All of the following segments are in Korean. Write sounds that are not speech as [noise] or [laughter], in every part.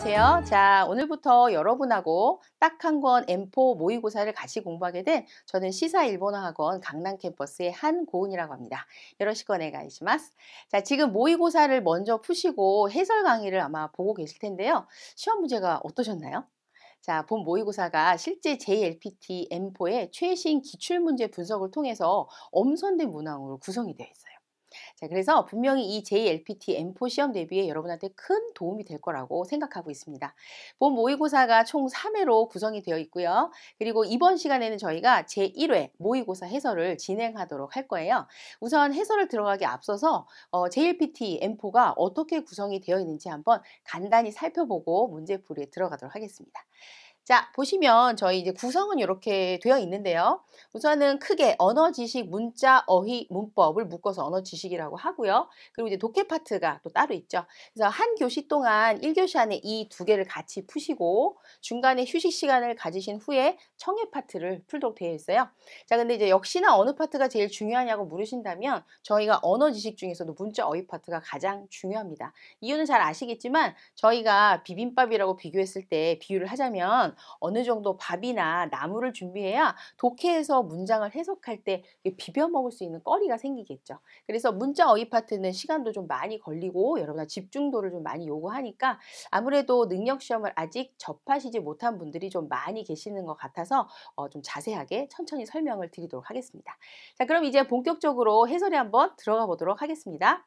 안녕하세요. 자, 오늘부터 여러분하고 딱 한 권 M4 모의고사를 같이 공부하게 된 저는 시사 일본어 학원 강남 캠퍼스의 한고은이라고 합니다. 여러시건에가이시마스. 자, 지금 모의고사를 먼저 푸시고 해설 강의를 아마 보고 계실 텐데요. 시험 문제가 어떠셨나요? 자, 본 모의고사가 실제 JLPT M4의 최신 기출문제 분석을 통해서 엄선된 문항으로 구성이 되어 있어요. 자, 그래서 분명히 이 JLPT M4 시험 대비에 여러분한테 큰 도움이 될 거라고 생각하고 있습니다. 본 모의고사가 총 3회로 구성이 되어 있고요. 그리고 이번 시간에는 저희가 제1회 모의고사 해설을 진행하도록 할 거예요. 우선 해설을 들어가기 앞서서 어, JLPT M4가 어떻게 구성이 되어 있는지 한번 간단히 살펴보고 문제풀이에 들어가도록 하겠습니다. 자, 보시면 저희 이제 구성은 이렇게 되어 있는데요. 우선은 크게 언어 지식, 문자, 어휘, 문법을 묶어서 언어 지식이라고 하고요. 그리고 이제 독해 파트가 또 따로 있죠. 그래서 한 교시 동안 1교시 안에 이 두 개를 같이 푸시고 중간에 휴식 시간을 가지신 후에 청해 파트를 풀도록 되어 있어요. 자, 근데 이제 역시나 어느 파트가 제일 중요하냐고 물으신다면 저희가 언어 지식 중에서도 문자 어휘 파트가 가장 중요합니다. 이유는 잘 아시겠지만 저희가 비빔밥이라고 비교했을 때 비유를 하자면 어느 정도 밥이나 나물을 준비해야 독해에서 문장을 해석할 때 비벼 먹을 수 있는 거리가 생기겠죠. 그래서 문자 어휘 파트는 시간도 좀 많이 걸리고 여러분 집중도를 좀 많이 요구하니까 아무래도 능력 시험을 아직 접하시지 못한 분들이 좀 많이 계시는 것 같아서 어, 좀 자세하게 천천히 설명을 드리도록 하겠습니다. 자, 그럼 이제 본격적으로 해설에 한번 들어가 보도록 하겠습니다.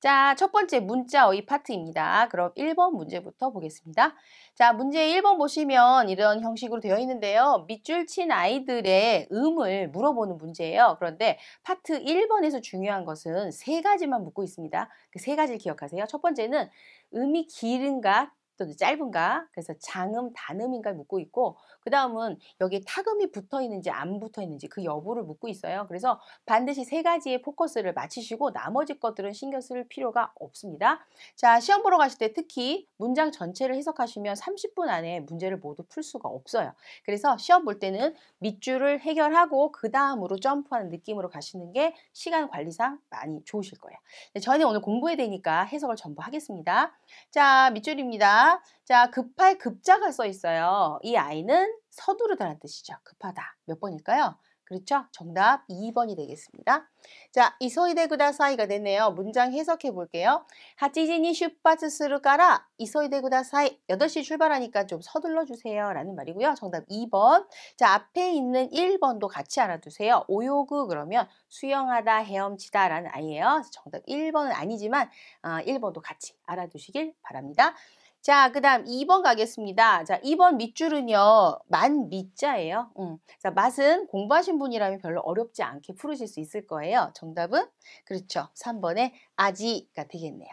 자, 첫 번째 문자어휘 파트입니다. 그럼 1번 문제부터 보겠습니다. 자, 문제 1번 보시면 이런 형식으로 되어 있는데요. 밑줄 친 아이들의 음을 물어보는 문제예요. 그런데 파트 1번에서 중요한 것은 세 가지만 묻고 있습니다. 그 세 가지를 기억하세요. 첫 번째는 음이 길은가 또는 짧은가 그래서 장음 단음인가 묻고 있고 그 다음은 여기 에 타금이 붙어 있는지 안 붙어 있는지 그 여부를 묻고 있어요. 그래서 반드시 세 가지의 포커스를 맞추시고 나머지 것들은 신경 쓸 필요가 없습니다. 자 시험 보러 가실 때 특히 문장 전체를 해석하시면 30분 안에 문제를 모두 풀 수가 없어요. 그래서 시험 볼 때는 밑줄을 해결하고 그 다음으로 점프하는 느낌으로 가시는 게 시간 관리상 많이 좋으실 거예요. 네, 저희는 오늘 공부해야 되니까 해석을 전부 하겠습니다. 자 밑줄입니다. 자, 급할 급자가 써 있어요. 이 아이는 서두르다는 뜻이죠. 급하다. 몇 번일까요? 그렇죠? 정답 2번이 되겠습니다. 자, 이소이데 구다사이가 됐네요. 문장 해석해 볼게요. 하치진이 슈파츠스루까라 이소이데 구다사이 8시 출발하니까 좀 서둘러 주세요. 라는 말이고요. 정답 2번. 자, 앞에 있는 1번도 같이 알아두세요. 오요구 그러면 수영하다, 헤엄치다 라는 아이예요. 정답 1번은 아니지만 1번도 어, 같이 알아두시길 바랍니다. 자, 그 다음 2번 가겠습니다. 자, 2번 밑줄은요, 만 밑자예요. 음. 자, 맛은 공부하신 분이라면 별로 어렵지 않게 풀으실 수 있을 거예요. 정답은? 그렇죠. 3번에 아지가 되겠네요.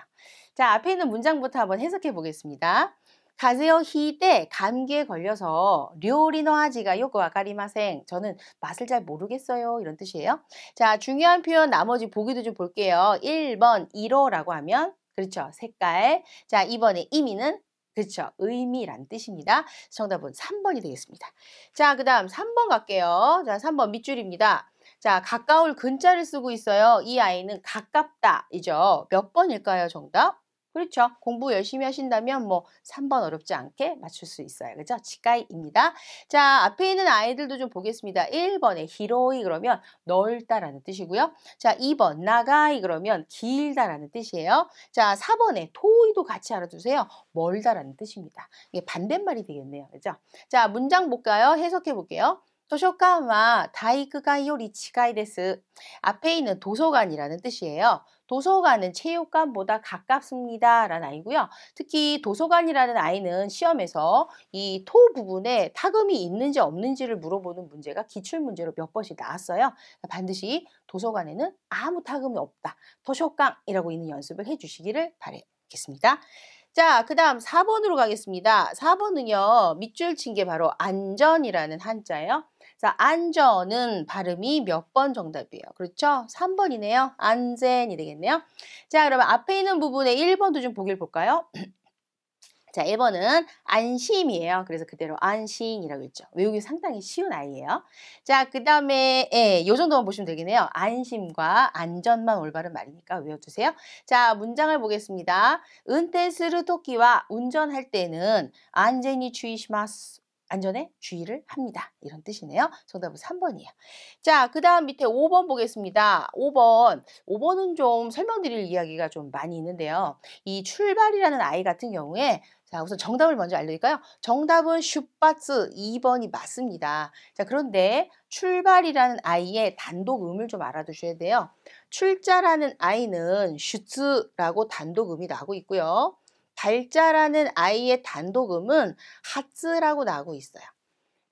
자, 앞에 있는 문장부터 한번 해석해 보겠습니다. 가세요 히데 감기에 걸려서 료리노 아지가 요거 와가리마생 저는 맛을 잘 모르겠어요 이런 뜻이에요 자 중요한 표현 나머지 보기도 좀 볼게요 1번 1호라고 하면 그렇죠. 색깔. 자, 이번에 의미는 그렇죠. 의미란 뜻입니다. 정답은 3번이 되겠습니다. 자, 그 다음 3번 갈게요. 자, 3번 밑줄입니다. 자, 가까울 근자를 쓰고 있어요. 이 아이는 가깝다. 이죠. 몇 번일까요, 정답? 그렇죠. 공부 열심히 하신다면 뭐 3번 어렵지 않게 맞출 수 있어요. 그죠? 치카이입니다. 자, 앞에 있는 아이들도 좀 보겠습니다. 1번에 히로이 그러면 넓다라는 뜻이고요. 자, 2번 나가이 그러면 길다라는 뜻이에요. 자, 4번에 토이도 같이 알아두세요. 멀다라는 뜻입니다. 이게 반대말이 되겠네요. 그죠? 자, 문장 볼까요? 해석해 볼게요. 도서관와 다이그가요리 치가이 데스. 앞에 있는 도서관이라는 뜻이에요. 도서관은 체육관보다 가깝습니다. 라는 아이고요. 특히 도서관이라는 아이는 시험에서 이 토 부분에 타금이 있는지 없는지를 물어보는 문제가 기출문제로 몇 번씩 나왔어요. 반드시 도서관에는 아무 타금이 없다. 도서강이라고 있는 연습을 해주시기를 바라겠습니다. 자, 그 다음 4번으로 가겠습니다. 4번은요, 밑줄 친 게 바로 안전이라는 한자예요. 자, 안전은 발음이 몇 번 정답이에요. 그렇죠? 3번이네요. 안전이 되겠네요. 자, 그러면 앞에 있는 부분에 1번도 좀 보길 볼까요? [clears throat] 자, 1번은 안심이에요. 그래서 그대로 안심이라고 했죠. 외우기 상당히 쉬운 아이예요. 자, 그 다음에 예, 이 정도만 보시면 되겠네요. 안심과 안전만 올바른 말이니까 외워두세요. 자, 문장을 보겠습니다. 은퇴스루 토끼와 운전할 때는 안전히 주의시마스. 안전에 주의를 합니다. 이런 뜻이네요. 정답은 3번이에요. 자, 그 다음 밑에 5번 보겠습니다. 5번. 5번은 좀 설명드릴 이야기가 좀 많이 있는데요. 이 출발이라는 아이 같은 경우에 자, 우선 정답을 먼저 알려드릴까요? 정답은 슈바츠 2번이 맞습니다. 자, 그런데 출발이라는 아이의 단독 음을 좀 알아두셔야 돼요. 출자라는 아이는 슈츠라고 단독 음이 나고 있고요. 발자라는 아이의 단독음은 하츠라고 나오고 있어요.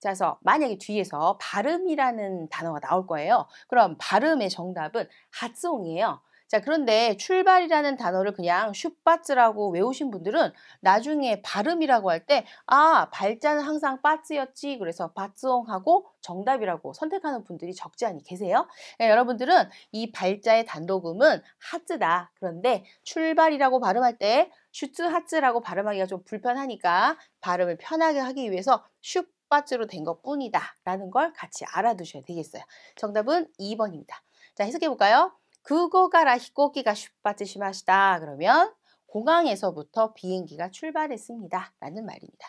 그래서 만약에 뒤에서 발음이라는 단어가 나올 거예요. 그럼 발음의 정답은 하츠옹이에요. 자, 그런데 출발이라는 단어를 그냥 슈바츠라고 외우신 분들은 나중에 발음이라고 할 때 아, 발자는 항상 바츠였지. 그래서 바츠옹하고 정답이라고 선택하는 분들이 적지 않이 계세요. 네, 여러분들은 이 발자의 단독음은 하츠다. 그런데 출발이라고 발음할 때 슈츠 하츠라고 발음하기가 좀 불편하니까 발음을 편하게 하기 위해서 슈 바츠로 된 것뿐이다 라는 걸 같이 알아두셔야 되겠어요. 정답은 2번입니다. 자 해석해 볼까요? 그거 가라 히코기가 슈바츠시마시다. 그러면 공항에서부터 비행기가 출발했습니다. 라는 말입니다.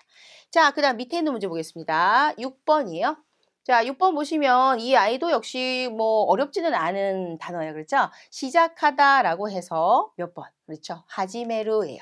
자, 그 다음 밑에 있는 문제 보겠습니다. 6번이에요. 자, 6번 보시면 이 아이도 역시 뭐 어렵지는 않은 단어예요. 그렇죠? 시작하다라고 해서 몇 번? 그렇죠? 하지메루예요.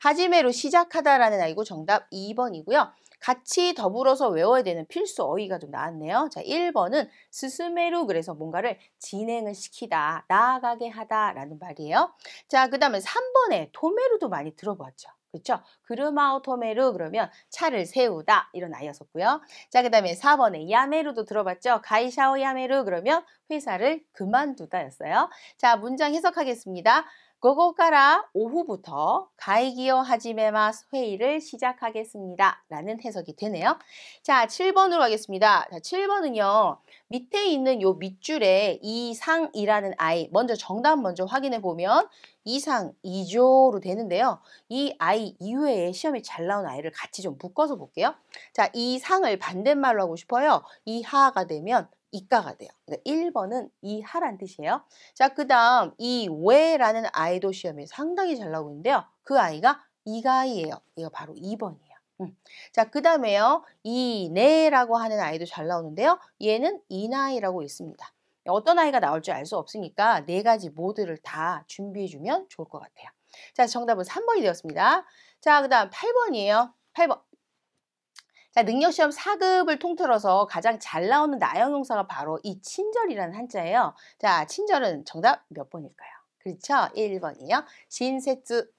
하지메루 시작하다라는 아이고 정답 2번이고요. 같이 더불어서 외워야 되는 필수 어휘가 좀 나왔네요. 자, 1번은 스스메루 그래서 뭔가를 진행을 시키다, 나아가게 하다라는 말이에요. 자, 그 다음에 3번에 토메루도 많이 들어봤죠. 그렇죠? 그르마오 토메루 그러면 차를 세우다 이런 아이였었고요. 자, 그 다음에 4번에 야메루도 들어봤죠? 가이샤오 야메루 그러면 회사를 그만두다였어요. 자, 문장 해석하겠습니다. 午後から오후부터 가이기어 하지메마스 회의를 시작하겠습니다. 라는 해석이 되네요. 자, 7번으로 가겠습니다. 자, 7번은요. 밑에 있는 요 밑줄에 이상이라는 아이 먼저 정답 먼저 확인해 보면 이상 이조로 되는데요. 이 아이 이외에 시험에 잘 나온 아이를 같이 좀 묶어서 볼게요. 자, 이상을 반대말로 하고 싶어요. 이하가 되면 이가가 돼요. 그러니까 1번은 이하란 뜻이에요. 자, 그 다음 이 왜라는 아이도 시험에 상당히 잘 나오고 있는데요. 그 아이가 이가이에요 이거 바로 2번이에요. 음. 자, 그 다음에요. 이네라고 하는 아이도 잘 나오는데요. 얘는 이나이라고 있습니다. 어떤 아이가 나올줄알수 없으니까 네 가지 모드를 다 준비해주면 좋을 것 같아요. 자, 정답은 3번이 되었습니다. 자, 그 다음 8번이에요. 8번. 자, 능력시험 4급을 통틀어서 가장 잘 나오는 나형용사가 바로 이 친절이라는 한자예요. 자, 친절은 정답 몇 번일까요? 그렇죠? 1번이요. 신세츠.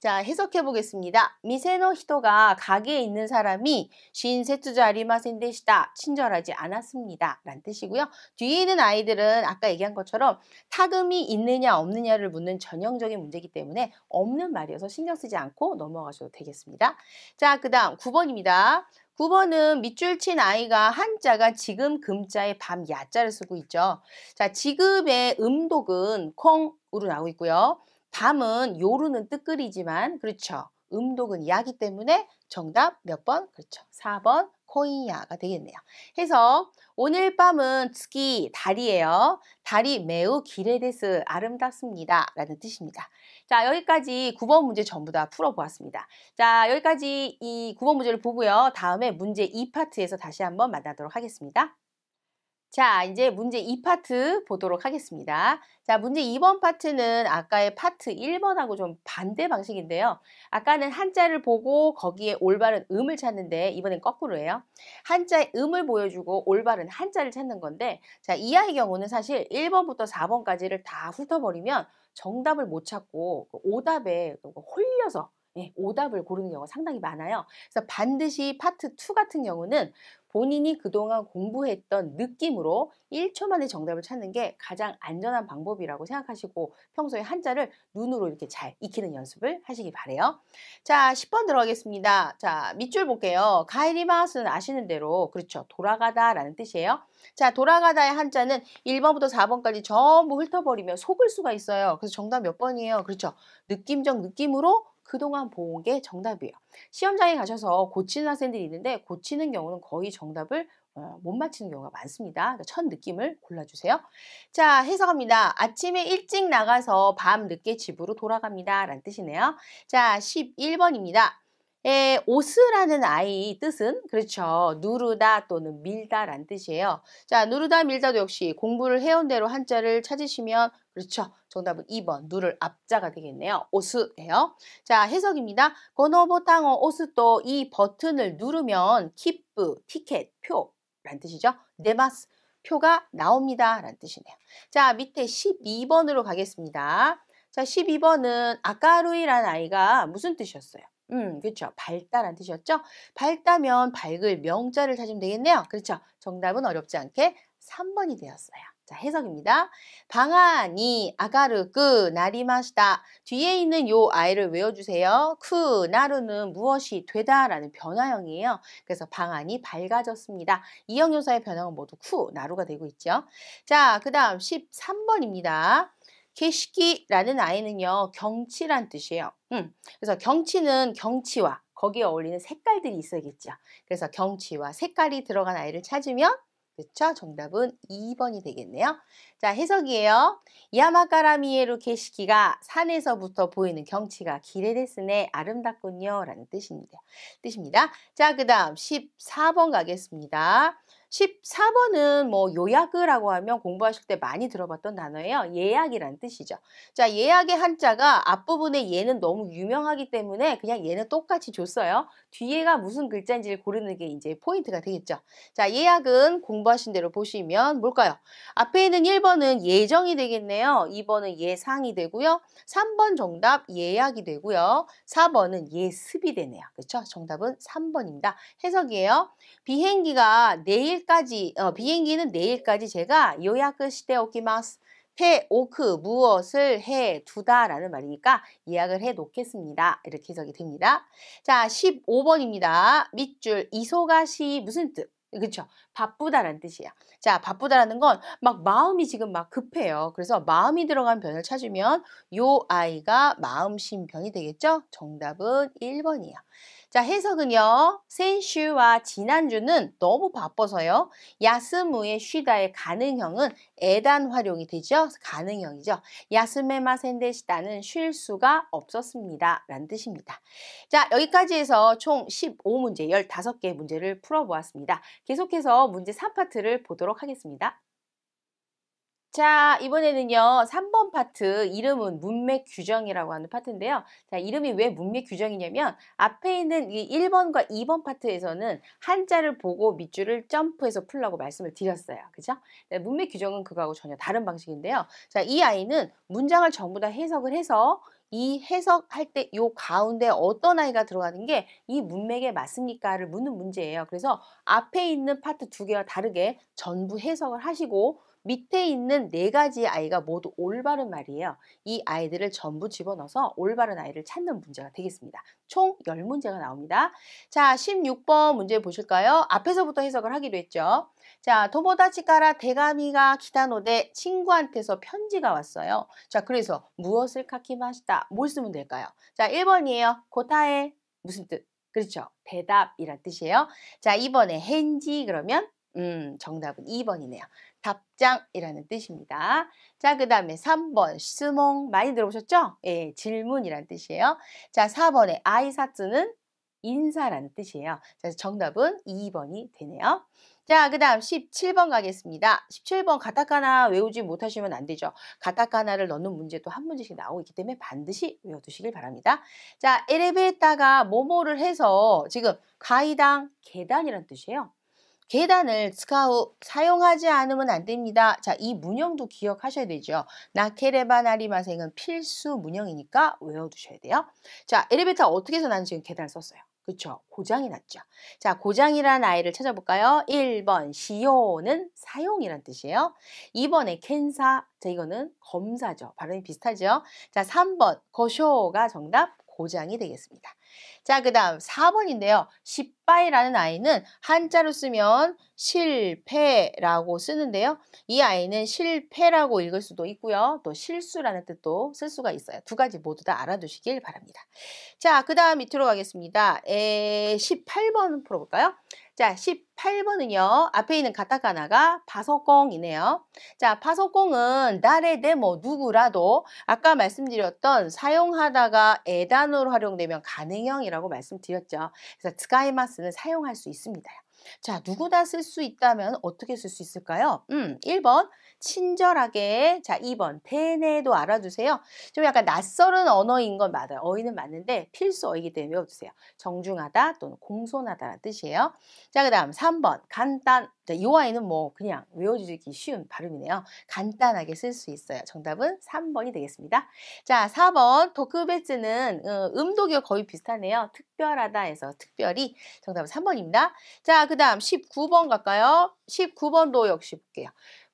자, 해석해 보겠습니다. 미세노 히도가 가게에 있는 사람이 신세투자 리마센데시다 친절하지 않았습니다. 란 뜻이고요. 뒤에 있는 아이들은 아까 얘기한 것처럼 타금이 있느냐 없느냐를 묻는 전형적인 문제이기 때문에 없는 말이어서 신경 쓰지 않고 넘어가셔도 되겠습니다. 자, 그 다음 9번입니다. 9번은 밑줄 친 아이가 한자가 지금 금자에 밤 야자를 쓰고 있죠. 자, 지금의 음독은 콩으로 나오고 있고요. 밤은 요루는 뜻글이지만 그렇죠. 음독은 야기 때문에 정답 몇 번? 그렇죠. 4번 코인야가 되겠네요. 해서 오늘 밤은 특히 달이에요. 달이 매우 기레데스 아름답습니다. 라는 뜻입니다. 자, 여기까지 9번 문제 전부 다 풀어보았습니다. 자, 여기까지 이 9번 문제를 보고요. 다음에 문제 2파트에서 다시 한번 만나도록 하겠습니다. 자, 이제 문제 2파트 보도록 하겠습니다. 자, 문제 2번 파트는 아까의 파트 1번하고 좀 반대 방식인데요. 아까는 한자를 보고 거기에 올바른 음을 찾는데 이번엔 거꾸로 해요. 한자의 음을 보여주고 올바른 한자를 찾는 건데 자, 이 아이의 경우는 사실 1번부터 4번까지를 다 훑어버리면 정답을 못 찾고 그 오답에 홀려서 예, 오답을 고르는 경우가 상당히 많아요. 그래서 반드시 파트 2 같은 경우는 본인이 그동안 공부했던 느낌으로 1초 만에 정답을 찾는 게 가장 안전한 방법이라고 생각하시고 평소에 한자를 눈으로 이렇게 잘 익히는 연습을 하시기 바래요. 자, 10번 들어가겠습니다. 자, 밑줄 볼게요. 가이리마스는 아시는 대로 그렇죠. 돌아가다라는 뜻이에요. 자, 돌아가다의 한자는 1번부터 4번까지 전부 훑어버리면 속을 수가 있어요. 그래서 정답 몇 번이에요? 그렇죠. 느낌적 느낌으로 그동안 본 게 정답이에요. 시험장에 가셔서 고치는 학생들이 있는데 고치는 경우는 거의 정답을 어, 못 맞히는 경우가 많습니다. 그러니까 첫 느낌을 골라주세요. 자, 해석합니다. 아침에 일찍 나가서 밤 늦게 집으로 돌아갑니다. 라는 뜻이네요. 자, 11번입니다. 에, 오스라는 아이 뜻은 그렇죠. 누르다 또는 밀다란 뜻이에요. 자, 누르다 밀다도 역시 공부를 해온 대로 한자를 찾으시면 그렇죠. 정답은 2번 누를 앞자가 되겠네요. 오스예요. 자, 해석입니다. 고노보탕어 오스도 이 버튼을 누르면 키프, 티켓, 표란 뜻이죠. 네마스 표가 나옵니다. 란 뜻이네요. 자, 밑에 12번으로 가겠습니다. 자, 12번은 아까루이란 아이가 무슨 뜻이었어요? 음, 그렇죠. 밝다란 뜻이었죠. 밝다면 밝을 명자를 찾으면 되겠네요. 그렇죠. 정답은 어렵지 않게 3번이 되었어요. 자, 해석입니다. 방안이 아가르끄 나리마시다. 뒤에 있는 요 아이를 외워주세요. 쿠 나루는 무엇이 되다라는 변화형이에요. 그래서 방안이 밝아졌습니다. 이형용사의 변형은 모두 쿠 나루가 되고 있죠. 자, 그 다음 13번입니다. 케시키라는 아이는요 경치란 뜻이에요. 음, 그래서 경치는 경치와 거기에 어울리는 색깔들이 있어야겠죠. 그래서 경치와 색깔이 들어간 아이를 찾으면 그쵸? 정답은 2번이 되겠네요. 자, 해석이에요. 야마카라미에루 게시키가 산에서부터 보이는 경치가 기대데스네 아름답군요. 라는 뜻입니다. 뜻입니다. 자, 그 다음 14번 가겠습니다. 14번은 뭐 요약이라고 하면 공부하실 때 많이 들어봤던 단어예요. 예약이란 뜻이죠. 자, 예약의 한자가 앞부분에 얘는 너무 유명하기 때문에 그냥 얘는 똑같이 줬어요. 뒤에가 무슨 글자인지를 고르는 게 이제 포인트가 되겠죠. 자, 예약은 공부하신 대로 보시면 뭘까요? 앞에 있는 1번은 예정이 되겠네요. 2번은 예상이 되고요. 3번 정답 예약이 되고요. 4번은 예습이 되네요. 그렇죠? 정답은 3번입니다. 해석이에요. 비행기가 내일 내일까지 어, 비행기는 내일까지 제가 요약을 시대오기ます 페오크 무엇을 해 두다라는 말이니까 예약을 해 놓겠습니다. 이렇게 해석이 됩니다. 자, 15번입니다. 밑줄 이소가시 무슨 뜻? 그렇죠. 바쁘다라는 뜻이에요. 자, 바쁘다라는 건 막 마음이 지금 막 급해요. 그래서 마음이 들어간 변을 찾으면 요 아이가 마음심 변이 되겠죠? 정답은 1번이에요. 자, 해석은요. 센슈와 지난주는 너무 바빠서요. 야스무의 쉬다의 가능형은 애단 활용이 되죠. 가능형이죠. 야스메마 센데시다는 쉴 수가 없었습니다. 라는 뜻입니다. 자, 여기까지 해서 총 15문제, 15개 문제를 풀어보았습니다. 계속해서 문제 3파트를 보도록 하겠습니다. 자, 이번에는요. 3번 파트 이름은 문맥 규정이라고 하는 파트인데요. 자, 이름이 왜 문맥 규정이냐면 앞에 있는 이 1번과 2번 파트에서는 한자를 보고 밑줄을 점프해서 풀라고 말씀을 드렸어요. 그죠? 네, 문맥 규정은 그거하고 전혀 다른 방식인데요. 자, 이 아이는 문장을 전부 다 해석을 해서 이 해석할 때 요 가운데 어떤 아이가 들어가는 게 이 문맥에 맞습니까를 묻는 문제예요. 그래서 앞에 있는 파트 두 개와 다르게 전부 해석을 하시고 밑에 있는 네 가지 아이가 모두 올바른 말이에요. 이 아이들을 전부 집어넣어서 올바른 아이를 찾는 문제가 되겠습니다. 총 10문제가 나옵니다. 자, 16번 문제 보실까요? 앞에서부터 해석을 하기로 했죠. 자, 토모다치카라 대가미가 기다노데 친구한테서 편지가 왔어요. 자, 그래서 무엇을 카키마시다? 뭘 쓰면 될까요? 자, 1번이에요. 고타에 무슨 뜻? 그렇죠. 대답이란 뜻이에요. 자, 이번에 헨지 그러면 음, 정답은 2번이네요. 답장이라는 뜻입니다. 자, 그 다음에 3번 스몽 많이 들어보셨죠? 예, 질문이란 뜻이에요. 자, 4번의 아이사츠는 인사라는 뜻이에요. 자, 정답은 2번이 되네요. 자, 그 다음 17번 가겠습니다. 17번 가타카나 외우지 못하시면 안 되죠. 가타카나를 넣는 문제도 한 문제씩 나오고 있기 때문에 반드시 외워두시길 바랍니다. 자, 엘리베이터가 뭐뭐를 해서 지금 가이당 계단이란 뜻이에요. 계단을 스카우 사용하지 않으면 안 됩니다. 자, 이 문형도 기억하셔야 되죠. 나케레바나리마생은 필수 문형이니까 외워두셔야 돼요. 자, 엘리베이터 어떻게 해서 나는 지금 계단을 썼어요. 그쵸? 고장이 났죠. 자, 고장이란 아이를 찾아볼까요? 1번 시오는 사용이란 뜻이에요. 2번에 캔사, 자 이거는 검사죠. 발음이 비슷하죠. 자, 3번 거쇼가 정답, 보장이 되겠습니다. 자, 그 다음 4번인데요. 시빠이라는 아이는 한자로 쓰면 실패라고 쓰는데요. 이 아이는 실패라고 읽을 수도 있고요. 또 실수라는 뜻도 쓸 수가 있어요. 두 가지 모두 다 알아두시길 바랍니다. 자, 그 다음 밑으로 가겠습니다. 에, 18번 풀어볼까요? 자, 18번은요. 앞에 있는 가타카나가 파소공이네요. 자, 파소공은 달에 대뭐 누구라도 아까 말씀드렸던 사용하다가 애단으로 활용되면 가능형이라고 말씀드렸죠. 그래서 스카이마스는 사용할 수 있습니다. 자, 누구다쓸 수 있다면 어떻게 쓸 수 있을까요? 음, 1번 친절하게 자 2번 대내도 알아두세요. 좀 약간 낯설은 언어인 건 맞아요. 어휘는 맞는데 필수어휘기 때문에 외워두세요. 정중하다 또는 공손하다라는 뜻이에요. 자그 다음 3번 간단 자, 이 아이는 뭐 그냥 외워주기 쉬운 발음이네요. 간단하게 쓸 수 있어요. 정답은 3번이 되겠습니다. 자 4번 도크베츠는 어, 음독이 거의 비슷하네요. 특별하다 에서 특별히 정답은 3번입니다. 자그 다음 19번 갈까요? 19번도 역시 볼게요.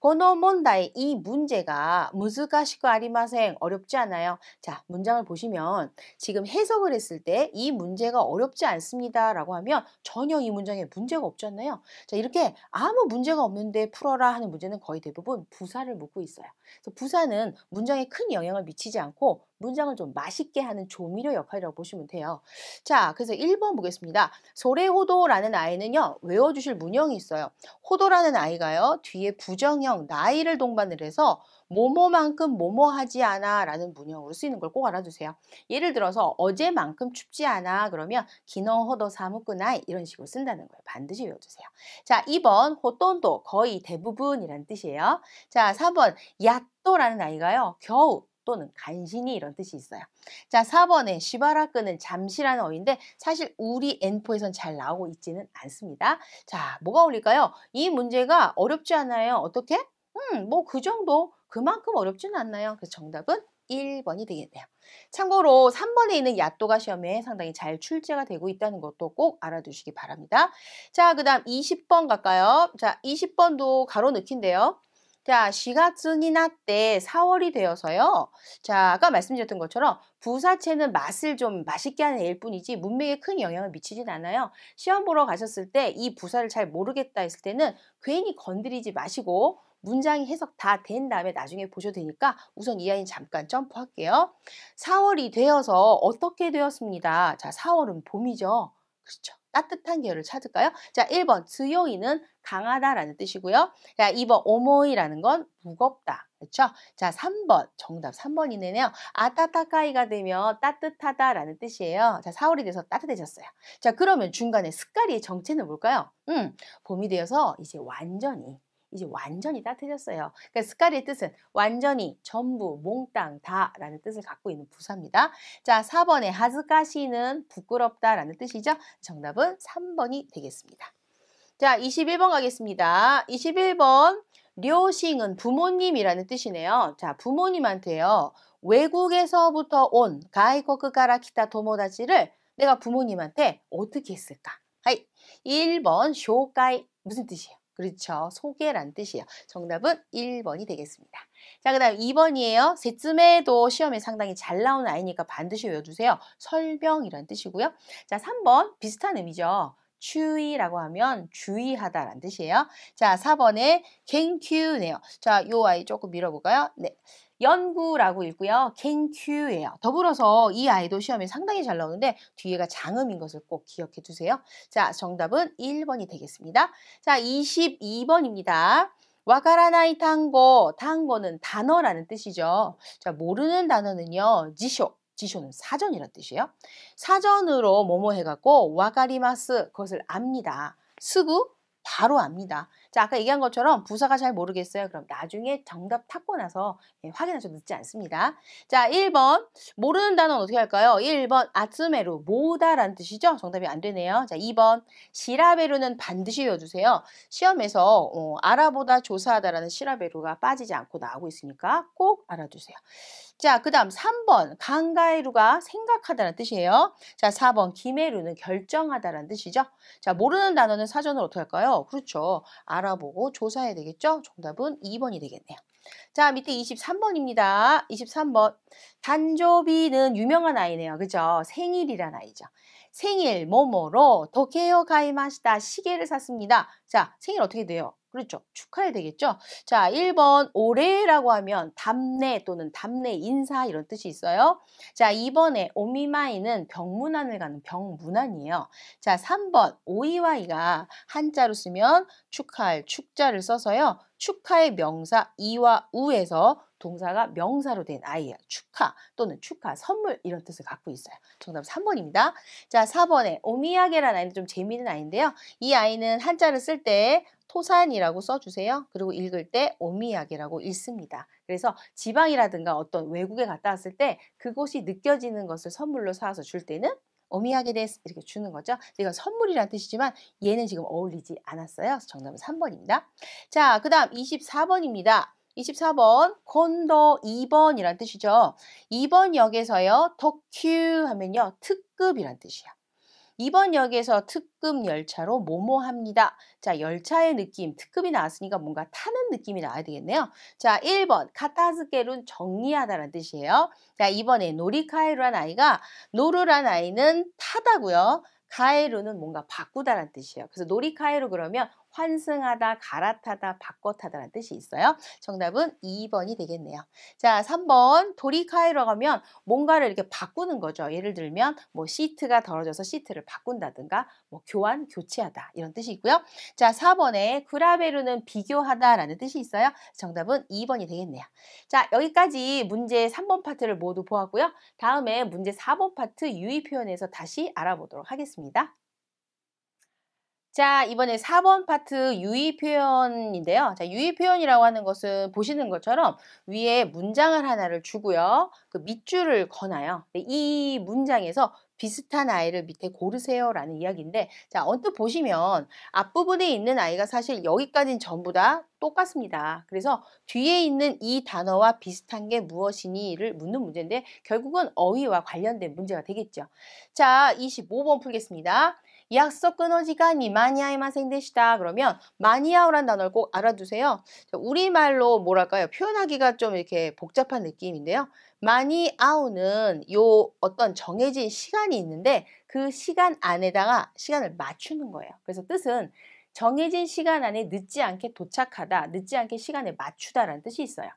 번호 문다이 문제가 무즈가시고 아리마생 어렵지 않아요. 자, 문장을 보시면 지금 해석을 했을 때 이 문제가 어렵지 않습니다라고 하면 전혀 이 문장에 문제가 없잖아요. 자, 이렇게 아무 문제가 없는데 풀어라 하는 문제는 거의 대부분 부사를 묻고 있어요. 그래서 부산은 문장에 큰 영향을 미치지 않고 문장을 좀 맛있게 하는 조미료 역할이라고 보시면 돼요. 자, 그래서 1번 보겠습니다. 소래호도라는 아이는요. 외워주실 문형이 있어요. 호도라는 아이가요. 뒤에 부정형 나이를 동반을 해서 뭐뭐만큼 뭐뭐하지 않아 라는 문형으로 쓰이는 걸 꼭 알아두세요. 예를 들어서 어제만큼 춥지 않아 그러면 기너허도 사무구나 이런 이 식으로 쓴다는 거예요. 반드시 외워주세요. 자 2번 호돈도 거의 대부분이란 뜻이에요. 자 3번 야또라는 아이가요. 겨우 또는 간신히 이런 뜻이 있어요. 자, 4번에 시바라크는 잠시라는 어인데 휘 사실 우리 N4에선 잘 나오고 있지는 않습니다. 자, 뭐가 어울릴까요? 이 문제가 어렵지 않아요. 어떻게? 음, 뭐 그 정도 그만큼 어렵진 않나요? 그래서 정답은 1번이 되겠네요. 참고로 3번에 있는 야또가 시험에 상당히 잘 출제가 되고 있다는 것도 꼭 알아두시기 바랍니다. 자, 그 다음 20번 갈까요? 자, 20번도 가로 넣기인데요. 자, 시가증이 나때 4월이 되어서요. 자, 아까 말씀드렸던 것처럼 부사체는 맛을 좀 맛있게 하는 애일 뿐이지 문맥에 큰 영향을 미치진 않아요. 시험 보러 가셨을 때 이 부사를 잘 모르겠다 했을 때는 괜히 건드리지 마시고 문장이 해석 다 된 다음에 나중에 보셔도 되니까 우선 이 아이는 잠깐 점프할게요. 4월이 되어서 어떻게 되었습니다. 자, 4월은 봄이죠. 그렇죠. 따뜻한 계열을 찾을까요? 자, 1번 스요이는 강하다라는 뜻이고요. 자, 2번 오모이라는 건 무겁다. 그렇죠? 자, 3번 정답 3번이네요. 아따타카이가 되면 따뜻하다라는 뜻이에요. 자, 4월이 돼서 따뜻해졌어요. 자, 그러면 중간에 스카리의 정체는 뭘까요? 음, 봄이 되어서 이제 완전히 이제 완전히 따뜻해졌어요. 그러니까 스카리의 뜻은 완전히, 전부, 몽땅, 다라는 뜻을 갖고 있는 부사입니다. 자, 4번의 하즈카시는 부끄럽다라는 뜻이죠. 정답은 3번이 되겠습니다. 자, 21번 가겠습니다. 21번 료싱은 부모님이라는 뜻이네요. 자, 부모님한테요. 외국에서부터 온 가이코크가라 키타 도모다지를 내가 부모님한테 어떻게 했을까? 하이. 1번 쇼가이 무슨 뜻이에요? 그렇죠. 소개란 뜻이에요. 정답은 1번이 되겠습니다. 자, 그 다음 2번이에요. 셋쯤에도 시험에 상당히 잘 나오는 아이니까 반드시 외워주세요. 설명이란 뜻이고요. 자, 3번 비슷한 의미죠. 추위라고 하면 주의하다란 뜻이에요. 자, 4번에 갱큐네요. 자, 요 아이 조금 밀어볼까요? 네. 연구라고 읽고요. 겐큐예요. 더불어서 이 아이도 시험에 상당히 잘 나오는데 뒤에가 장음인 것을 꼭 기억해 두세요. 자, 정답은 1번이 되겠습니다. 자, 22번입니다. 와가라나이 탕고, 탕고는 단어라는 뜻이죠. 자, 모르는 단어는요. 지쇼, 지쇼는 사전이란 뜻이에요. 사전으로 뭐뭐 해갖고 와가리마스 그것을 압니다. 스구, 바로 압니다. 자, 아까 얘기한 것처럼 부사가 잘 모르겠어요. 그럼 나중에 정답 탔고 나서 예, 확인하셔도 늦지 않습니다. 자, 1번 모르는 단어는 어떻게 할까요? 1번 아츠메루 모다란 뜻이죠. 정답이 안 되네요. 자, 2번 시라베루는 반드시 외워주세요. 시험에서 어, 알아보다 조사하다라는 시라베루가 빠지지 않고 나오고 있으니까 꼭 알아주세요. 자, 그 다음 3번 강가에루가 생각하다라는 뜻이에요. 자, 4번 김에루는 결정하다라는 뜻이죠. 자, 모르는 단어는 사전을 어떻게 할까요? 그렇죠. 알아보고 조사해야 되겠죠? 정답은 2번이 되겠네요. 자, 밑에 23번입니다. 23번. 단조비는 유명한 아이네요. 그죠? 생일이란 아이죠. 생일, 뭐뭐로 도케요 가이마시다. 시계를 샀습니다. 자, 생일 어떻게 돼요? 그렇죠. 축하해야 되겠죠. 자, 1번 올해라고 하면 담내 또는 담내 인사 이런 뜻이 있어요. 자, 2번에 오미마이는 병문안을 가는 병문안이에요. 자, 3번 오이와이가 한자로 쓰면 축하할 축자를 써서요. 축하의 명사 이와 우에서 동사가 명사로 된 아이야. 축하 또는 축하, 선물 이런 뜻을 갖고 있어요. 정답 3번입니다. 자, 4번에 오미야게라는 아이는 좀 재미있는 아이인데요. 이 아이는 한자를 쓸 때 토산이라고 써주세요. 그리고 읽을 때 오미야게라고 읽습니다. 그래서 지방이라든가 어떤 외국에 갔다 왔을 때 그곳이 느껴지는 것을 선물로 사서줄 때는 어미하게 됐스 이렇게 주는 거죠. 이건 선물이란 뜻이지만 얘는 지금 어울리지 않았어요. 정답은 3번입니다. 자, 그 다음 24번입니다. 24번 콘도 2번이란 뜻이죠. 2번 역에서요. 덕큐 하면요. 특급이란 뜻이야. 이번 역에서 특급 열차로 모모합니다 자, 열차의 느낌, 특급이 나왔으니까 뭔가 타는 느낌이 나야 되겠네요. 자, 1번 카타즈케룬 정리하다라는 뜻이에요. 자, 이번에 노리카에루란 아이가 노루란 아이는 타다고요. 가에루는 뭔가 바꾸다라는 뜻이에요. 그래서 노리카에루 그러면 환승하다, 갈아타다, 바꿔타다라는 뜻이 있어요. 정답은 2번이 되겠네요. 자, 3번 도리카이로 가면 뭔가를 이렇게 바꾸는 거죠. 예를 들면 뭐 시트가 덜어져서 시트를 바꾼다든가 뭐 교환, 교체하다 이런 뜻이 있고요. 자, 4번에 그라베르는 비교하다라는 뜻이 있어요. 정답은 2번이 되겠네요. 자, 여기까지 문제 3번 파트를 모두 보았고요. 다음에 문제 4번 파트 유의 표현에서 다시 알아보도록 하겠습니다. 자, 이번에 4번 파트 유의 표현인데요. 자, 유의 표현이라고 하는 것은 보시는 것처럼 위에 문장을 하나를 주고요. 그 밑줄을 거나요. 네, 이 문장에서 비슷한 아이를 밑에 고르세요 라는 이야기인데 자 언뜻 보시면 앞부분에 있는 아이가 사실 여기까지는 전부 다 똑같습니다. 그래서 뒤에 있는 이 단어와 비슷한 게 무엇이니를 묻는 문제인데 결국은 어휘와 관련된 문제가 되겠죠. 자 25번 풀겠습니다. 약속 끊어 시간이 많이 아이마생 되시다 그러면 마니아오란 단어를 꼭 알아두세요. 우리말로 뭐랄까요? 표현하기가 좀 이렇게 복잡한 느낌인데요. 마니아오는 요 어떤 정해진 시간이 있는데 그 시간 안에다가 시간을 맞추는 거예요. 그래서 뜻은 정해진 시간 안에 늦지 않게 도착하다, 늦지 않게 시간에 맞추다라는 뜻이 있어요.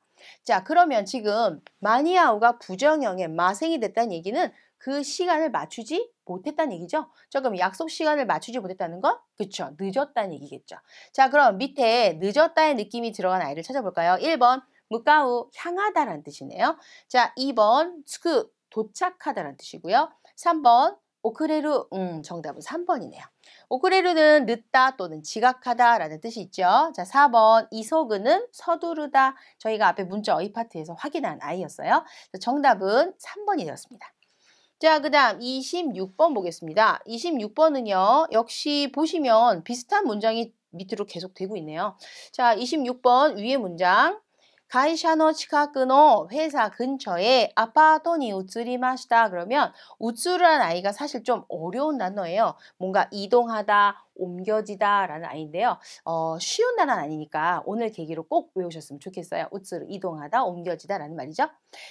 자, 그러면 지금 마니아오가 부정형의 마생이 됐다는 얘기는 그 시간을 맞추지 못했다는 얘기죠. 조금 약속 시간을 맞추지 못했다는 건? 그쵸. 늦었다는 얘기겠죠. 자, 그럼 밑에 늦었다의 느낌이 들어간 아이를 찾아볼까요? 1번, 무가우, 향하다라는 뜻이네요. 자, 2번, 스크 도착하다라는 뜻이고요. 3번, 오크레루, 음, 정답은 3번이네요. 오크레루는 늦다 또는 지각하다 라는 뜻이 있죠. 자, 4번 이소근은 서두르다. 저희가 앞에 문자 어휘 파트에서 확인한 아이였어요. 정답은 3번이 되었습니다. 자, 그 다음 26번 보겠습니다. 26번은요, 역시 보시면 비슷한 문장이 밑으로 계속 되고 있네요. 자, 26번 위에 문장. 가이샤노 치카크노 회사 근처에 아파트니 우츠리마시다 그러면 우츠라는 아이가 사실 좀 어려운 단어예요. 뭔가 이동하다, 옮겨지다 라는 아이인데요. 어, 쉬운 단어는 아니니까 오늘 계기로 꼭 외우셨으면 좋겠어요. 우츠르 이동하다, 옮겨지다 라는 말이죠.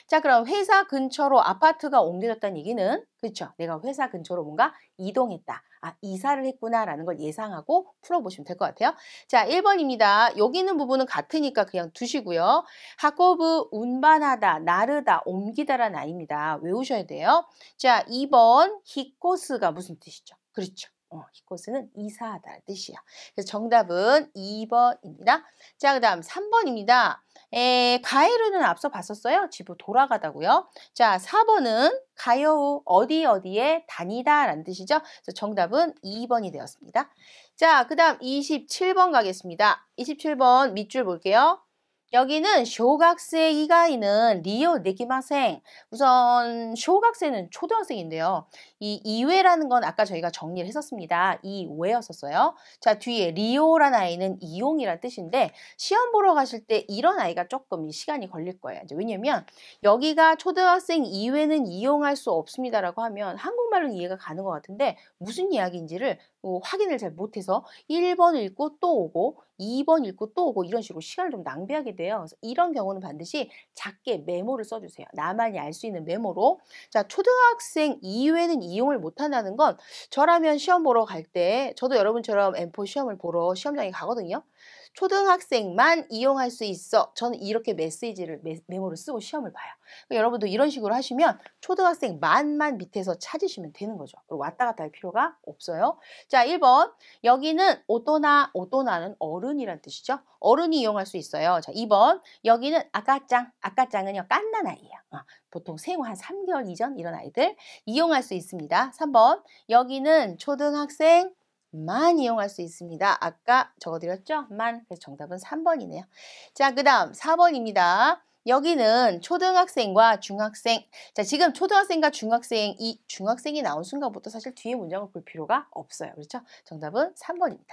자 그럼 회사 근처로 아파트가 옮겨졌다는 얘기는 그렇죠. 내가 회사 근처로 뭔가 이동했다. 아, 이사를 했구나라는 걸 예상하고 풀어보시면 될 것 같아요. 자, 1번입니다. 여기 있는 부분은 같으니까 그냥 두시고요. 하코브 운반하다, 나르다, 옮기다라는 아입니다. 외우셔야 돼요. 자, 2번 히코스가 무슨 뜻이죠? 그렇죠. 어, 히코스는 이사하다는 뜻이야. 그래서 정답은 2번입니다. 자, 그 다음 3번입니다. 에, 가에르는 앞서 봤었어요. 집으로 돌아가다고요. 자, 4번은 가요 어디 어디에 다니다 라는 뜻이죠. 그래서 정답은 2번이 되었습니다. 자, 그 다음 27번 가겠습니다. 27번 밑줄 볼게요. 여기는 쇼각세 이가이는 리오 네기마생 우선 쇼각세는 초등학생인데요. 이 이외라는 건 아까 저희가 정리를 했었습니다. 이외였었어요. 자, 뒤에 리오란 아이는 이용이란 뜻인데 시험 보러 가실 때 이런 아이가 조금 시간이 걸릴 거예요. 이제 왜냐면 여기가 초등학생 이외는 이용할 수 없습니다라고 하면 한국말로 이해가 가는 것 같은데 무슨 이야기인지를 뭐 확인을 잘 못해서 1번 읽고 또 오고 2번 읽고 또 오고 이런 식으로 시간을 좀 낭비하게 돼요. 그래서 이런 경우는 반드시 작게 메모를 써주세요. 나만이 알 수 있는 메모로 자 초등학생 이외는 이용을 못한다는 건 저라면 시험 보러 갈 때 저도 여러분처럼 M4 시험을 보러 시험장에 가거든요. 초등학생만 이용할 수 있어. 저는 이렇게 메시지를 메, 모를 쓰고 시험을 봐요. 그러니까 여러분도 이런 식으로 하시면 초등학생 만만 밑에서 찾으시면 되는 거죠. 그리고 왔다 갔다 할 필요가 없어요. 자, 1번. 여기는 오토나, 오토나는 어른이란 뜻이죠. 어른이 이용할 수 있어요. 자, 2번. 여기는 아까짱, 아까짱은요, 깐난 아이예 아, 보통 생후 한 3개월 이전 이런 아이들 이용할 수 있습니다. 3번. 여기는 초등학생, 만 이용할 수 있습니다. 아까 적어드렸죠? 만. 그래서 정답은 3번이네요. 자, 그 다음 4번입니다. 여기는 초등학생과 중학생. 자, 지금 초등학생과 중학생, 이 중학생이 나온 순간부터 사실 뒤에 문장을 볼 필요가 없어요. 그렇죠? 정답은 3번입니다.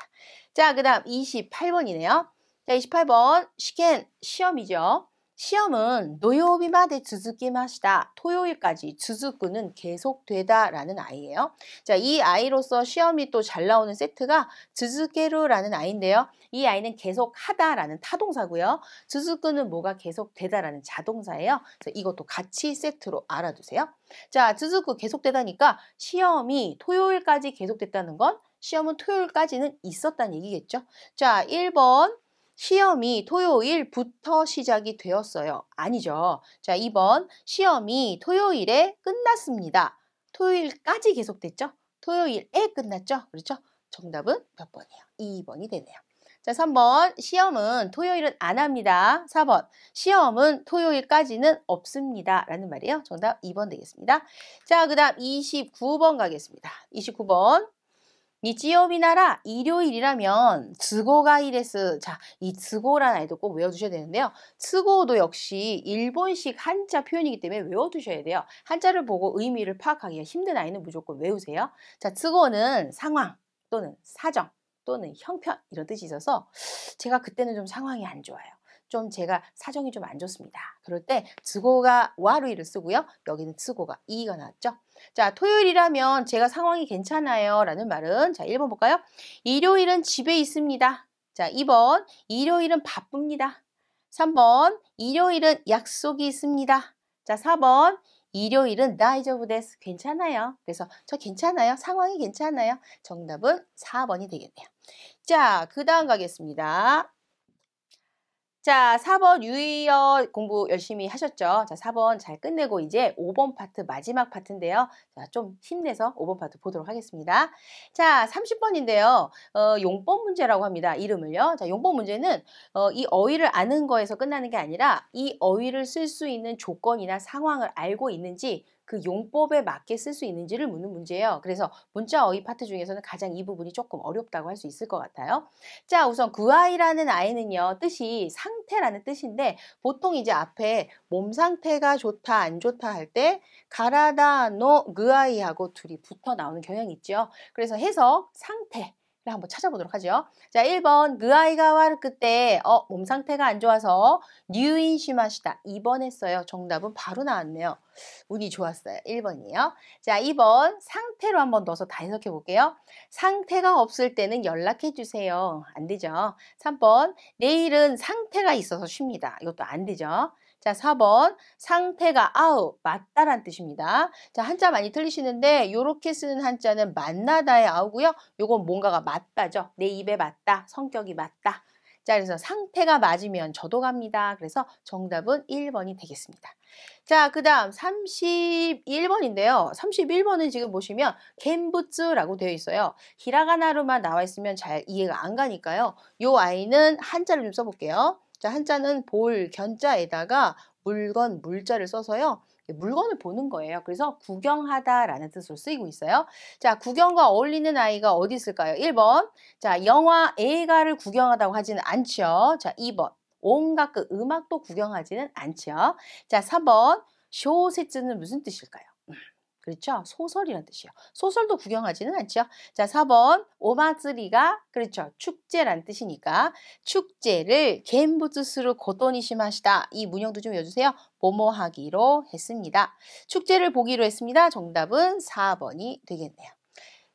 자, 그 다음 28번이네요. 자, 28번. 시켄, 시험이죠. 시험은 노요비마데 주즈기마시다 토요일까지 주즈꾸는 계속되다라는 아이예요. 자, 이 아이로서 시험이 또 잘 나오는 세트가 주즈게루라는 아이인데요. 이 아이는 계속하다라는 타동사고요. 주즈꾸는 뭐가 계속되다라는 자동사예요. 이것도 같이 세트로 알아두세요. 자, 주즈꾸 계속되다니까 시험이 토요일까지 계속됐다는 건 시험은 토요일까지는 있었다는 얘기겠죠. 자, 1번 시험이 토요일부터 시작이 되었어요. 아니죠. 자, 2번 시험이 토요일에 끝났습니다. 토요일까지 계속됐죠? 토요일에 끝났죠? 그렇죠? 정답은 몇 번이에요? 2번이 되네요. 자, 3번 시험은 토요일은 안 합니다. 4번 시험은 토요일까지는 없습니다. 라는 말이에요. 정답 2번 되겠습니다. 자, 그 다음 29번 가겠습니다. 29번 日曜日なら일요일이라면 즈고가이레스 자, 이 즈고라는 아이도 꼭 외워두셔야 되는데요. 즈고도 역시 일본식 한자 표현이기 때문에 외워두셔야 돼요. 한자를 보고 의미를 파악하기가 힘든 아이는 무조건 외우세요. 자, 즈고는 상황 또는 사정 또는 형편 이런 뜻이 있어서 제가 그때는 좀 상황이 안 좋아요. 좀 제가 사정이 좀 안 좋습니다. 그럴 때 즈고가 와루이를 쓰고요. 여기는 즈고가 이가 나왔죠. 자, 토요일이라면 제가 상황이 괜찮아요. 라는 말은 자, 1번 볼까요? 일요일은 집에 있습니다. 자, 2번 일요일은 바쁩니다. 3번 일요일은 약속이 있습니다. 자, 4번 일요일은 나이저브 데스 괜찮아요. 그래서 저 괜찮아요. 상황이 괜찮아요. 정답은 4번이 되겠네요. 자, 그 다음 가겠습니다. 자, 4번 유의어 공부 열심히 하셨죠? 자, 4번 잘 끝내고 이제 5번 파트 마지막 파트인데요. 자, 좀 힘내서 5번 파트 보도록 하겠습니다. 자, 30번인데요. 어, 용법 문제라고 합니다. 이름을요. 자, 용법 문제는 어, 이 어휘를 아는 거에서 끝나는 게 아니라 이 어휘를 쓸 수 있는 조건이나 상황을 알고 있는지 그 용법에 맞게 쓸 수 있는지를 묻는 문제예요. 그래서 문자 어휘 파트 중에서는 가장 이 부분이 조금 어렵다고 할 수 있을 것 같아요. 자, 우선 그아이라는 아이는요, 뜻이 상태라는 뜻인데 보통 이제 앞에 몸 상태가 좋다, 안 좋다 할 때 가라다, 노, 그아이하고 둘이 붙어 나오는 경향이 있죠. 그래서 해석, 상태. 네, 한번 찾아보도록 하죠. 자, 1번 그아이가와 그때 어, 몸 상태가 안 좋아서 뉴인 심하시다. 2번 했어요. 정답은 바로 나왔네요. 운이 좋았어요. 1번이요. 에 자, 2번 상태로 한번 넣어서 다 해석해 볼게요. 상태가 없을 때는 연락해 주세요. 안 되죠. 3번 내일은 상태가 있어서 쉽니다. 이것도 안 되죠. 자, 4번 상태가 아우 맞다란 뜻입니다. 자, 한자 많이 틀리시는데 이렇게 쓰는 한자는 만나다의 아우고요. 요건 뭔가가 맞다죠. 내 입에 맞다. 성격이 맞다. 자, 그래서 상태가 맞으면 저도 갑니다. 그래서 정답은 1번이 되겠습니다. 자, 그 다음 31번인데요. 31번은 지금 보시면 겐부츠라고 되어 있어요. 히라가나로만 나와 있으면 잘 이해가 안 가니까요. 요 아이는 한자를 좀 써볼게요. 자, 한자는 볼, 견자에다가 물건, 물자를 써서요. 물건을 보는 거예요. 그래서 구경하다라는 뜻으로 쓰이고 있어요. 자, 구경과 어울리는 아이가 어디 있을까요? 1번. 자, 영화映가를 구경하다고 하지는 않죠. 자, 2번. 온갖 그 음악도 구경하지는 않죠. 자, 3번. 쇼세츠는 무슨 뜻일까요? 그렇죠? 소설이란 뜻이요. 에 소설도 구경하지는 않죠. 자, 4번 오마쓰리가 그렇죠. 축제란 뜻이니까 축제를 겐부츠스루 고토니시마시다. 이 문형도 좀 외워주세요. 뭐뭐하기로 했습니다. 축제를 보기로 했습니다. 정답은 4번이 되겠네요.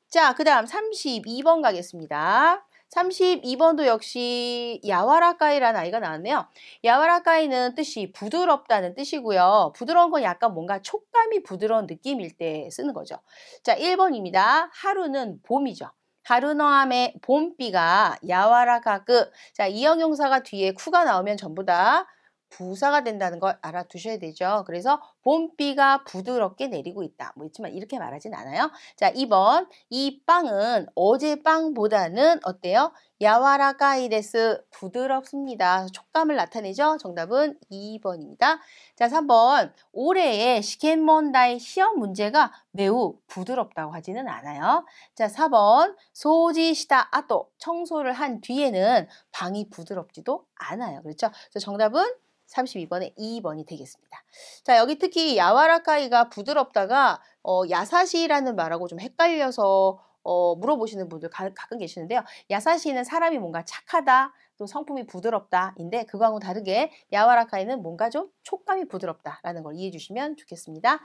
자, 그 다음 32번 가겠습니다. 32번도 역시 야와라까이라는 아이가 나왔네요. 야와라까이는 뜻이 부드럽다는 뜻이고요. 부드러운 건 약간 뭔가 촉감이 부드러운 느낌일 때 쓰는 거죠. 자, 1번입니다. 하루는 봄이죠. 하루너함의 봄비가 야와라가끄. 자, 이형용사가 뒤에 쿠가 나오면 전부 다 부사가 된다는 걸 알아두셔야 되죠. 그래서 봄비가 부드럽게 내리고 있다. 뭐 있지만 이렇게 말하진 않아요. 자, 2번. 이 빵은 어제 빵보다는 어때요? 야와라가이데스 부드럽습니다. 촉감을 나타내죠. 정답은 2번입니다. 자, 3번. 올해의 시켄먼다의 시험 문제가 매우 부드럽다고 하지는 않아요. 자, 4번. 소지시다 아또 청소를 한 뒤에는 방이 부드럽지도 않아요. 그렇죠? 그래서 정답은 32번에 2번이 되겠습니다. 자, 여기 특히 야와라카이가 부드럽다가 어, 야사시라는 말하고 좀 헷갈려서 어, 물어보시는 분들 가, 끔 계시는데요. 야사시는 사람이 뭔가 착하다, 또 성품이 부드럽다인데 그거하고 다르게 야와라카이는 뭔가 좀 촉감이 부드럽다라는 걸 이해해 주시면 좋겠습니다.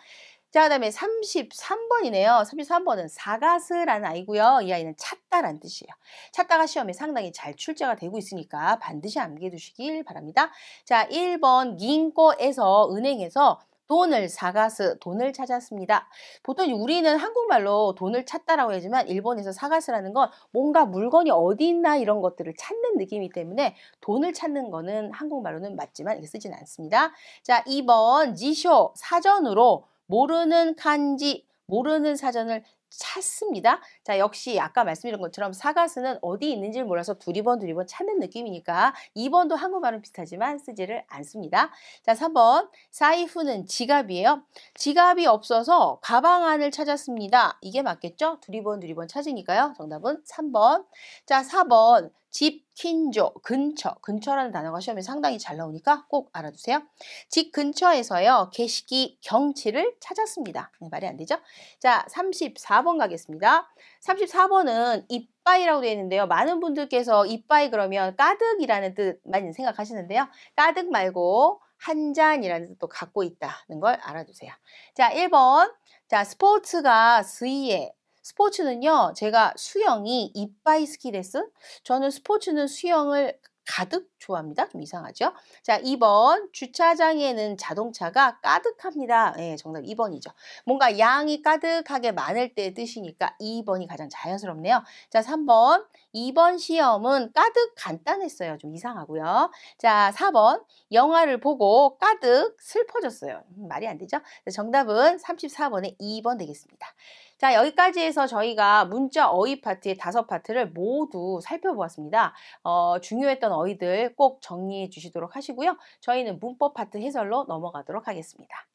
자, 그 다음에 33번이네요. 33번은 사가스라는 아이고요. 이 아이는 찾다란 뜻이에요. 찾다가 시험에 상당히 잘 출제가 되고 있으니까 반드시 암기해두시길 바랍니다. 자, 1번긴行에서 은행에서 돈을 사가스, 돈을 찾았습니다. 보통 우리는 한국말로 돈을 찾다라고 하지만 일본에서 사가스라는 건 뭔가 물건이 어디 있나 이런 것들을 찾는 느낌이기 때문에 돈을 찾는 거는 한국말로는 맞지만 이게 렇 쓰진 않습니다. 자, 2번 지쇼, 사전으로 모르는 칸지, 모르는 사전을 찾습니다. 자, 역시 아까 말씀드린 것처럼 사과수는 어디 있는지를 몰라서 두리번 두리번 찾는 느낌이니까 2번도 한국말은 비슷하지만 쓰지를 않습니다. 자, 3번 사이후는 지갑이에요. 지갑이 없어서 가방 안을 찾았습니다. 이게 맞겠죠? 두리번 두리번 찾으니까요. 정답은 3번. 자, 4번 집 킨조 근처 근처라는 단어가 시험에 상당히 잘 나오니까 꼭 알아두세요. 집 근처에서요 개시기 경치를 찾았습니다. 네, 말이 안 되죠? 자 34번 가겠습니다. 34번은 이빠이라고 되어 있는데요. 많은 분들께서 이빠이 그러면 까득이라는 뜻 많이 생각하시는데요. 까득 말고 한 잔이라는 뜻도 갖고 있다는 걸 알아두세요. 자 1번 자 스포츠가 수의에 스포츠는요, 제가 수영이 이빠이 스키데스. 저는 스포츠는 수영을 가득 좋아합니다. 좀 이상하죠? 자, 2번. 주차장에는 자동차가 까득합니다 네, 예, 정답 2번이죠. 뭔가 양이 까득하게 많을 때 뜻이니까 2번이 가장 자연스럽네요. 자, 3번. 2번 시험은 까득 간단했어요. 좀 이상하고요. 자, 4번. 영화를 보고 까득 슬퍼졌어요. 음, 말이 안 되죠? 정답은 34번에 2번 되겠습니다. 자, 여기까지 해서 저희가 문자 어휘 파트의 다섯 파트를 모두 살펴보았습니다. 어, 중요했던 어휘들 꼭 정리해 주시도록 하시고요. 저희는 문법 파트 해설로 넘어가도록 하겠습니다.